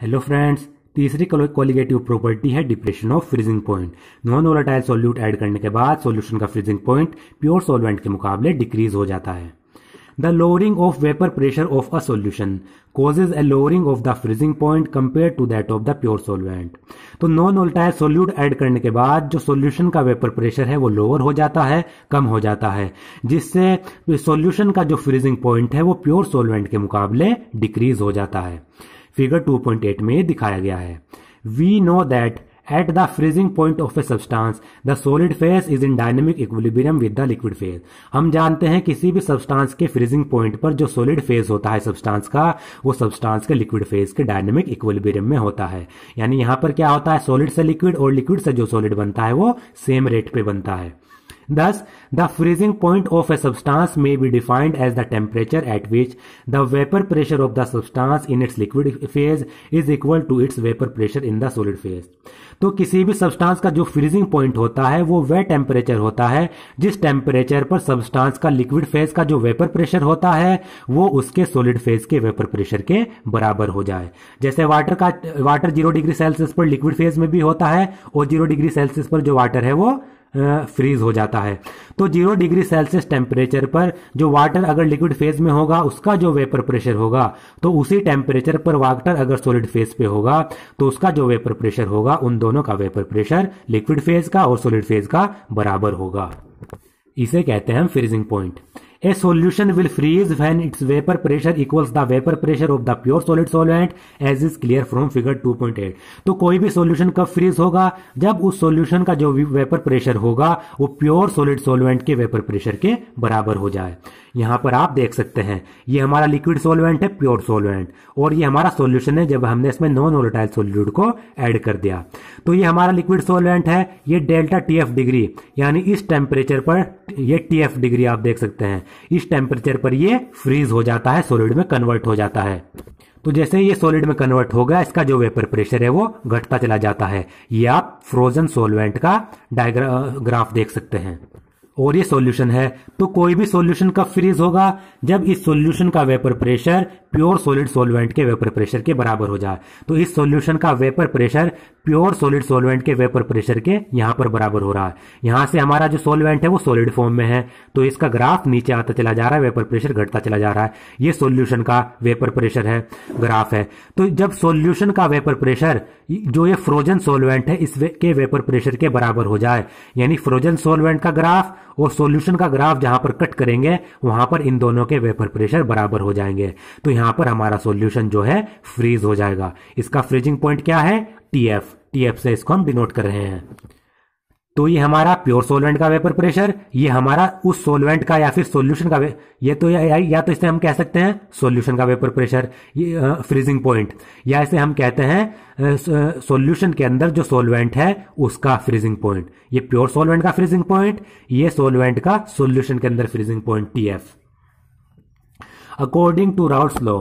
Hello friends तीसरी colligative property है depression of freezing point non volatile solute add करने के बाद सॉल्यूशन का फ्रीजिंग पॉइंट प्योर सॉल्वेंट के मुकाबले डिक्रीज हो जाता है the lowering of vapour pressure of a solution causes a lowering of the freezing point compare to that of the pure solvent तो नॉन ओल्टाइल सोल्यूट एड करने के बाद जो सोल्यूशन का वेपर प्रेशर है वो लोअर हो जाता है कम हो जाता है जिससे सोल्यूशन का जो फ्रीजिंग पॉइंट है वो प्योर सोलवेंट के मुकाबले डिक्रीज हो जाता है फिगर 2.8 में दिखाया गया है we know that at the freezing point of a substance the solid phase is in dynamic equilibrium with the liquid phase हम जानते हैं किसी भी सब्सटेंस के फ्रीजिंग पॉइंट पर जो सॉलिड फेज होता है सब्सटेंस का वो सब्सटेंस के लिक्विड फेज के डायनेमिक इक्विलिब्रियम में होता है यानी यहां पर क्या होता है सॉलिड से लिक्विड और लिक्विड से जो सॉलिड बनता है वो सेम रेट पे बनता है Thus, the freezing point of a substance may be defined as the temperature at which the vapor pressure of the substance in its liquid phase is equal to its vapor pressure in the solid phase. तो किसी भी substance का जो freezing point होता है वो वह temperature होता है जिस टेम्परेचर पर सब्सटेंस का लिक्विड फेज का जो वेपर प्रेशर होता है वो उसके सॉलिड फेज के वेपर प्रेशर के बराबर हो जाए जैसे वाटर का वाटर जीरो डिग्री सेल्सियस पर लिक्विड फेज में भी होता है और जीरो डिग्री सेल्सियस पर जो वाटर है वो फ्रीज हो जाता है तो जीरो डिग्री सेल्सियस टेम्परेचर पर जो वाटर अगर लिक्विड फेज में होगा उसका जो वेपर प्रेशर होगा तो उसी टेम्परेचर पर वाटर अगर सॉलिड फेज पे होगा तो उसका जो वेपर प्रेशर होगा उन दोनों का वेपर प्रेशर लिक्विड फेज का और सॉलिड फेज का बराबर होगा इसे कहते हैं हम freezing point a solution will freeze when its vapour pressure equals the vapour pressure of the pure solid solvent as is clear from figure two point eight तो कोई भी सोल्यूशन कब फ्रीज होगा जब उस सोल्यूशन का जो वेपर प्रेशर होगा वो प्योर सोलिड सोलवेंट के वेपर प्रेशर के बराबर हो जाए यहाँ पर आप देख सकते हैं ये हमारा लिक्विड सोलवेंट है प्योर सोलवेंट और ये हमारा सोल्यूशन है जब हमने इसमें नॉन वोलेटाइल सोल्यूट को एड कर दिया तो ये हमारा लिक्विड सोलवेंट है ये डेल्टा टी डिग्री यानी इस टेम्परेचर पर ये टी डिग्री आप देख सकते हैं इस टेम्परेचर पर ये फ्रीज हो जाता है सोलिड में कन्वर्ट हो जाता है तो जैसे ये सॉलिड में कन्वर्ट होगा इसका जो वेपर प्रेशर है वो घटता चला जाता है ये आप फ्रोजन सोलवेंट का डायग्राफ देख सकते हैं और ये सॉल्यूशन है तो कोई भी सॉल्यूशन कब फ्रीज होगा जब इस सॉल्यूशन का vapour pressure pure solid solvent के वेपर प्रेशर के बराबर हो जाए तो इस सॉल्यूशन का vapour pressure pure solid solvent के वेपर प्रेशर के यहाँ पर बराबर हो रहा है यहां से हमारा जो सॉल्वेंट है वो सॉलिड फॉर्म में है तो इसका ग्राफ नीचे आता चला जा रहा है वेपर प्रेशर घटता चला जा रहा है ये सोल्यूशन का वेपर प्रेशर है ग्राफ है तो जब सोल्यूशन का वेपर प्रेशर जो ये फ्रोजन सोलवेंट है इस के वेपर प्रेशर के बराबर हो जाए यानी फ्रोजन सोलवेंट का ग्राफ और सॉल्यूशन का ग्राफ जहां पर कट करेंगे वहां पर इन दोनों के वेपर प्रेशर बराबर हो जाएंगे तो यहां पर हमारा सॉल्यूशन जो है फ्रीज हो जाएगा इसका फ्रीजिंग पॉइंट क्या है टीएफ टीएफ से इसको हम डिनोट कर रहे हैं तो ये हमारा प्योर सोलवेंट का वेपर प्रेशर ये हमारा उस सोलवेंट का या फिर सोल्यूशन का ये तो या, या तो इसे हम कह सकते हैं सोल्यूशन का वेपर प्रेशर ये फ्रीजिंग पॉइंट या इसे हम कहते हैं सोल्यूशन के अंदर जो सोलवेंट है उसका फ्रीजिंग पॉइंट ये प्योर सोलवेंट का फ्रीजिंग पॉइंट ये सोलवेंट का सोल्यूशन के अंदर freezing point T F according to Raoult's law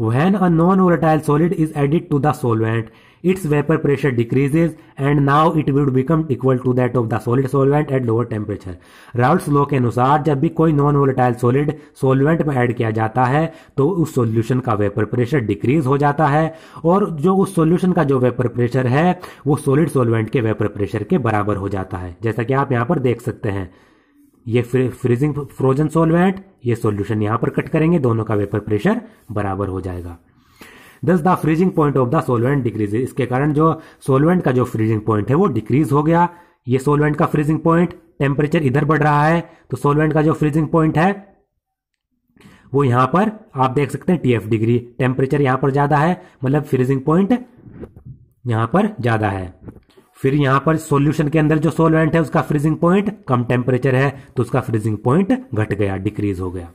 when a non volatile solid is added to the solvent its vapor pressure decreases and now it would become equal to that of the solid solvent at lower temperature Raoult law के अनुसार जब भी कोई non volatile solid solvent में ऐड किया जाता है तो उस सॉल्यूशन का वेपर प्रेशर डिक्रीज हो जाता है और जो उस सॉल्यूशन का जो वेपर प्रेशर है वो सॉलिड सॉल्वेंट के वेपर प्रेशर के बराबर हो जाता है जैसा कि आप यहाँ पर देख सकते हैं ये फ्रीजिंग फ्रोजन सॉल्वेंट ये सॉल्यूशन यहाँ पर कट करेंगे दोनों का वेपर प्रेशर बराबर हो जाएगा thus the freezing point of the solvent decrease इसके कारण जो सोलवेंट का जो फ्रीजिंग पॉइंट है वो डिक्रीज हो गया ये सोलवेंट का फ्रीजिंग पॉइंट टेम्परेचर इधर बढ़ रहा है तो सोलवेंट का जो फ्रीजिंग पॉइंट है वो यहां पर आप देख सकते हैं टीएफ डिग्री टेम्परेचर यहां पर ज़्यादा है मतलब फ्रीजिंग पॉइंट यहां पर ज़्यादा है फिर यहां पर सॉल्यूशन के अंदर जो सोलवेंट है उसका फ्रीजिंग पॉइंट कम टेम्परेचर है तो उसका फ्रीजिंग पॉइंट घट गया डिक्रीज हो गया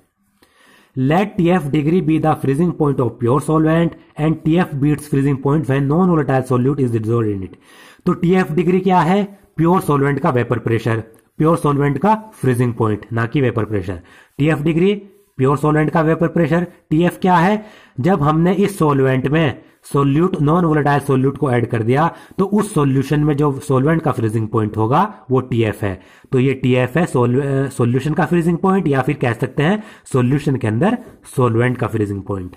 Let TF degree be the freezing point of pure solvent and TF beats freezing point when non-volatile solute is dissolved in it. तो TF degree क्या है pure solvent का vapor pressure pure solvent का freezing point ना कि vapor pressure tf degree pure solvent का vapour pressure TF क्या है जब हमने इस सोलवेंट में सोल्यूट नॉन वोलेटाइल सोल्यूट को ऐड कर दिया तो उस सोल्यूशन में जो सोलवेंट का फ्रीजिंग पॉइंट होगा वो टीएफ है तो ये टीएफ है सोल्यूशन का फ्रीजिंग पॉइंट या फिर कह सकते हैं सोल्यूशन के अंदर सोलवेंट का freezing point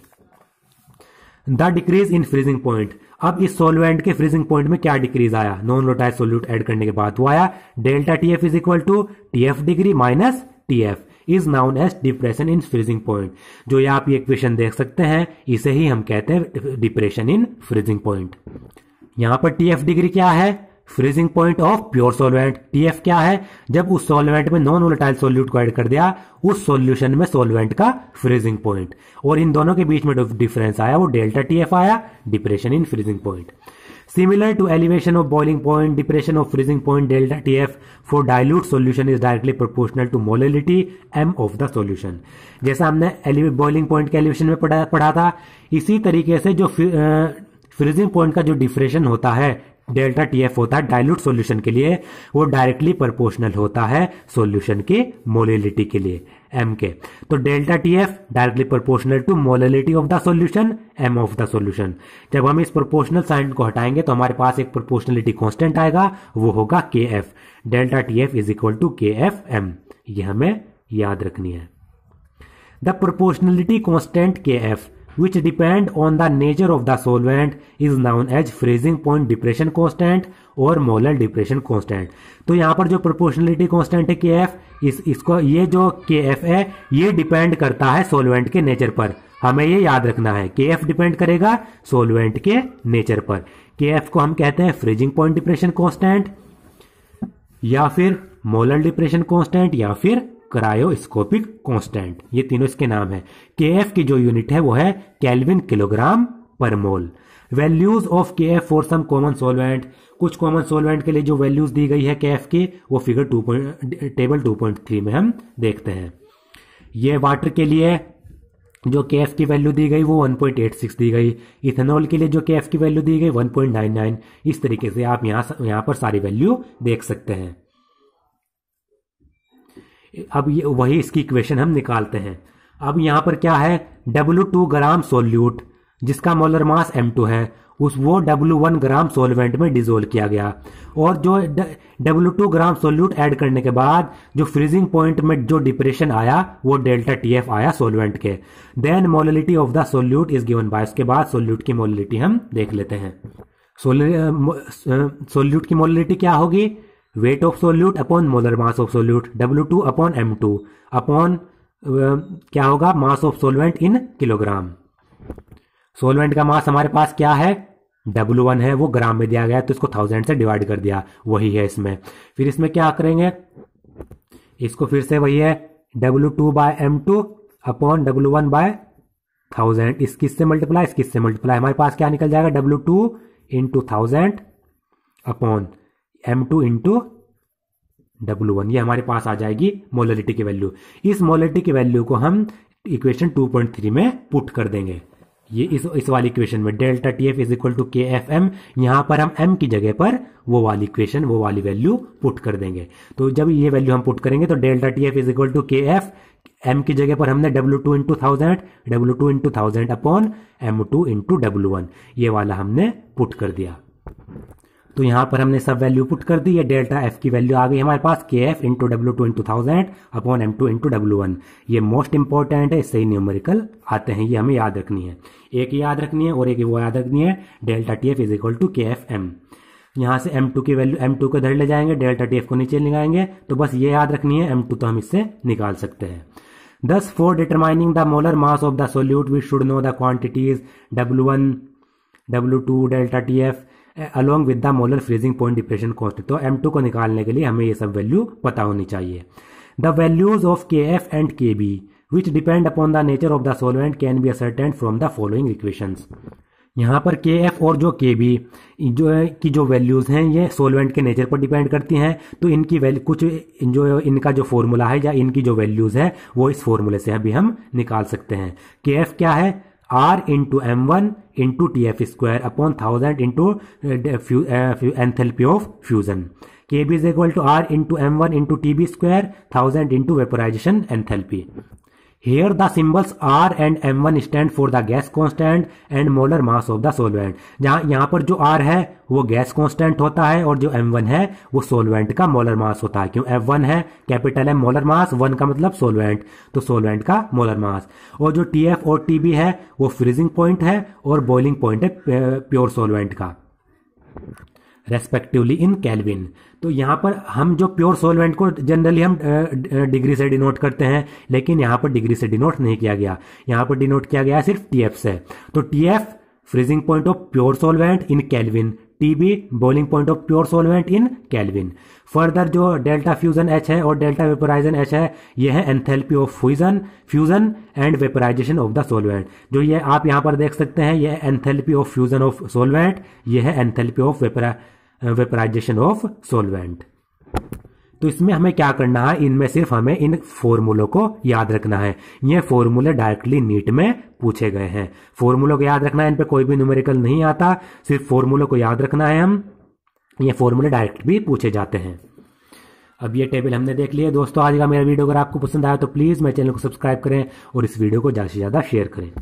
the decrease in freezing point अब इस सोलवेंट के फ्रीजिंग पॉइंट में क्या डिक्रीज आया नॉन लोटाइल सोल्यूट एड करने के बाद वो आया delta T F is equal to T F degree minus T F is known as depression in freezing point जो ये आप ये क्वेश्चन देख सकते हैं इसे ही हम कहते हैं डिप्रेशन इन फ्रीजिंग पॉइंट यहाँ पर टी डिग्री क्या है freezing point of pure solvent TF क्या है जब उस सोलवेंट में नॉन वोलेटाइल सोल्यूट को एड कर दिया उस सोल्यूशन में सोलवेंट का फ्रीजिंग पॉइंट और इन दोनों के बीच में जो डिफरेंस आया वो डेल्टा टीएफ आया depression in freezing point Similar to elevation of boiling point, depression of freezing point delta Tf for dilute solution is directly proportional to molality m of the solution. जैसा हमने boiling point के elevation में पढ़ा, पढ़ा था इसी तरीके से जो फ्रीजिंग पॉइंट का जो डिप्रेशन होता है डेल्टा टी एफ होता है डायल्यूट सोल्यूशन के लिए वो डायरेक्टली प्रोपोर्शनल होता है सोल्यूशन की मोलिलिटी के लिए एम के तो delta T F directly proportional to molality of the solution M of the solution जब हम इस प्रोपोर्शनल साइन को हटाएंगे तो हमारे पास एक प्रोपोर्शनलिटी कॉन्स्टेंट आएगा वो होगा K F delta T F is equal to K F M ये हमें याद रखनी है the proportionality constant K F which depend on the nature of the solvent is known as freezing point depression constant और molar depression constant तो यहाँ पर जो प्रोपोर्शनलिटी कॉन्स्टेंट है के एफ इस, इसको ये जो के एफ है ये डिपेंड करता है सोलवेंट के नेचर पर हमें ये याद रखना है के एफ डिपेंड करेगा सोलवेंट के नेचर पर के एफ को हम कहते हैं फ्रीजिंग पॉइंट डिप्रेशन कॉन्स्टेंट या फिर मोलर डिप्रेशन कॉन्स्टेंट या फिर क्रायोस्कोपिक कांस्टेंट ये तीनों इसके नाम है के एफ की जो यूनिट है वो है कैलविन किलोग्राम पर mole values of K F for some common solvent कुछ कॉमन सोलवेंट के लिए जो वैल्यूज दी गई है के एफ की वो figure two point table two point three में हम देखते हैं ये वाटर के लिए जो के एफ की वैल्यू दी गई वो 1.86 दी गई इथेनॉल के लिए जो के एफ की वैल्यू दी गई 1.99 इस तरीके से आप यहाँ यहाँ पर सारी वैल्यू देख सकते हैं अब ये वही इसकी इक्वेशन हम निकालते हैं अब यहां पर क्या है डब्ल्यू टू ग्राम सोल्यूट जिसका मोलर मास एम टू है उस वो डब्ल्यू वन ग्राम सोलवेंट में डिजोल्व किया गया और जो W two gram solute add करने के बाद जो फ्रीजिंग पॉइंट में जो डिप्रेशन आया वो डेल्टा टी एफ आया सोलवेंट के then molality of the solute is given by उसके बाद सोल्यूट की मोलिटी हम देख लेते हैं सोल्यूट uh, uh, की मोलिटी क्या होगी weight of solute upon molar mass of solute W two upon M two upon क्या होगा mass of solvent in kilogram solvent का मास हमारे पास क्या है डब्ल्यू वन है वो ग्राम में दिया गया तो इसको थाउजेंड से डिवाइड कर दिया वही है इसमें फिर इसमें क्या करेंगे इसको फिर से वही है W two by M two upon W one by thousand इस किस से मल्टीप्लाई इस किस से मल्टीप्लाई हमारे पास क्या निकल जाएगा W two into thousand upon M two into W one ये हमारे पास आ जाएगी मोलिटी की वैल्यू इस मोलिटी की वैल्यू को हम इक्वेशन टू पॉइंट थ्री में पुट कर देंगे ये इस इस वाली इक्वेशन में delta T F is equal to K F M यहां पर हम एम की जगह पर वो वाली इक्वेशन वो वाली वैल्यू पुट कर देंगे तो जब ये वैल्यू हम पुट करेंगे तो delta T F is equal to K F M की जगह पर हमने W two into thousand W two into thousand upon M two into W one ये वाला हमने पुट कर दिया तो यहाँ पर हमने सब वैल्यू पुट कर दी है डेल्टा एफ की वैल्यू आ गई हमारे पास K F into W two into thousand upon M two into W one ये मोस्ट इंपॉर्टेंट है इससे ही न्यूमेरिकल आते हैं ये हमें याद रखनी है एक याद रखनी है और एक वो याद रखनी है delta T F is equal to K F M यहाँ से एम टू की वैल्यू एम टू को धर ले जाएंगे डेल्टा टी एफ को नीचे लगाएंगे तो बस ये याद रखनी है एम टू तो हम इससे निकाल सकते हैं thus for determining the molar mass of the solute we should know the quantities W one W two delta T F along with the molar freezing point depression cost तो M two को निकालने के लिए हमें ये सब value पता होनी चाहिए the values of K F and K B which depend upon the nature of the solvent can be ascertained from the following equation यहाँ पर के एफ और जो के बी जो की जो वैल्यूज़ हैं ये सोलवेंट के नेचर पर डिपेंड करती हैं तो इनकी वैल्यू कुछ जो इनका जो फॉर्मूला है या इनकी जो वैल्यूज़ है वो इस फॉर्मूले से अभी हम निकाल सकते हैं के एफ क्या है R into M1 into TF square upon 1000 into uh, fu uh, enthalpy of fusion. Kb is equal to R into M1 into Tb square 1000 into vaporization enthalpy. Here the symbols R and M1 stand for the gas constant and molar mass of the solvent. जहां यहां पर जो R है वो gas constant होता है और जो M1 है वो सोलवेंट का मोलर मास होता है क्यों F1 है capital M molar mass one का मतलब सोलवेंट तो सोलवेंट का मोलर मास और जो TF और TB है वो फ्रीजिंग पॉइंट है और बॉइलिंग पॉइंट है प्योर सोलवेंट का रेस्पेक्टिवली इन कैलविन तो यहाँ पर हम जो प्योर सोलवेंट को जनरली हम डिग्री से डिनोट करते हैं लेकिन यहाँ पर डिग्री से डिनोट नहीं किया गया यहाँ पर डिनोट किया गया सिर्फ टी से तो T freezing point of pure solvent in kelvin TB boiling point of pure solvent in kelvin further जो डेल्टा फ्यूजन एच है और डेल्टा वेपराइजन एच है यह है enthalpy of fusion fusion and vaporisation of the solvent जो ये आप यहां पर देख सकते हैं यह enthalpy of fusion of solvent यह है एंथेल्पी ऑफ वेपरा वेपराइजेशन ऑफ सोलवेंट तो इसमें हमें क्या करना है इनमें सिर्फ हमें इन फॉर्मूलों को याद रखना है ये फॉर्मूले डायरेक्टली नीट में पूछे गए हैं फॉर्मूलों को याद रखना है इन पर कोई भी न्यूमेरिकल नहीं आता सिर्फ फॉर्मूलों को याद रखना है हम ये फॉर्मूले डायरेक्ट भी पूछे जाते हैं अब ये टेबल हमने देख लिया दोस्तों आज का मेरा वीडियो अगर आपको पसंद आया तो प्लीज़ मेरे चैनल को सब्सक्राइब करें और इस वीडियो को ज़्यादा से ज़्यादा शेयर करें